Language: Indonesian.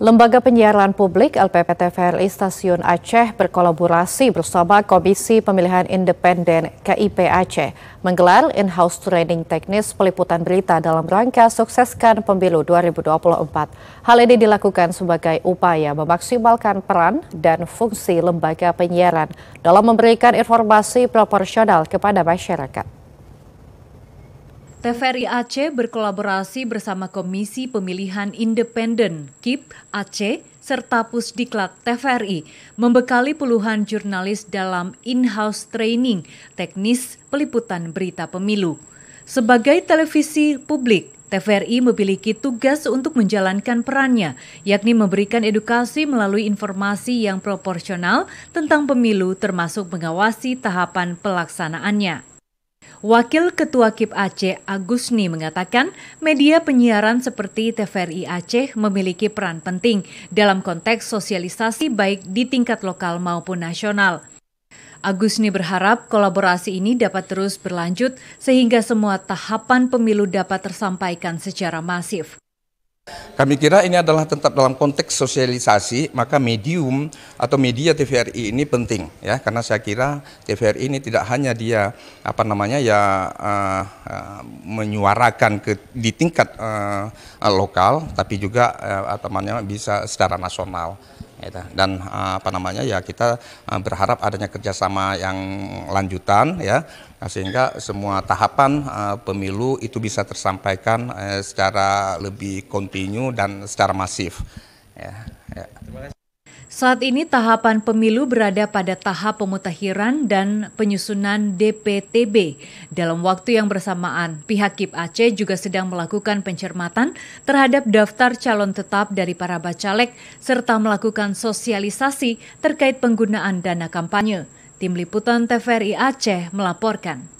Lembaga Penyiaran Publik LPPT VRI Stasiun Aceh berkolaborasi bersama Komisi Pemilihan Independen KIP Aceh menggelar in-house training teknis peliputan berita dalam rangka sukseskan pemilu 2024. Hal ini dilakukan sebagai upaya memaksimalkan peran dan fungsi lembaga penyiaran dalam memberikan informasi proporsional kepada masyarakat. TVRI Aceh berkolaborasi bersama Komisi Pemilihan Independen KIP Aceh serta Pusdiklat TVRI membekali puluhan jurnalis dalam in-house training teknis peliputan berita pemilu. Sebagai televisi publik, TVRI memiliki tugas untuk menjalankan perannya, yakni memberikan edukasi melalui informasi yang proporsional tentang pemilu termasuk mengawasi tahapan pelaksanaannya. Wakil Ketua KIP Aceh Agusni mengatakan media penyiaran seperti TVRI Aceh memiliki peran penting dalam konteks sosialisasi baik di tingkat lokal maupun nasional. Agusni berharap kolaborasi ini dapat terus berlanjut sehingga semua tahapan pemilu dapat tersampaikan secara masif. Kami kira ini adalah tetap dalam konteks sosialisasi, maka medium atau media TVRI ini penting ya karena saya kira TVRI ini tidak hanya dia apa namanya ya uh, uh, menyuarakan ke di tingkat uh, uh, lokal tapi juga uh, apa namanya bisa secara nasional gitu. dan apa namanya ya kita berharap adanya kerjasama yang lanjutan ya Nah, sehingga semua tahapan uh, pemilu itu bisa tersampaikan uh, secara lebih kontinu dan secara masif. Ya, ya. Saat ini tahapan pemilu berada pada tahap pemutahiran dan penyusunan DPTB. Dalam waktu yang bersamaan, pihak KIP Aceh juga sedang melakukan pencermatan terhadap daftar calon tetap dari para bacalek serta melakukan sosialisasi terkait penggunaan dana kampanye. Tim Liputan TVRI Aceh melaporkan.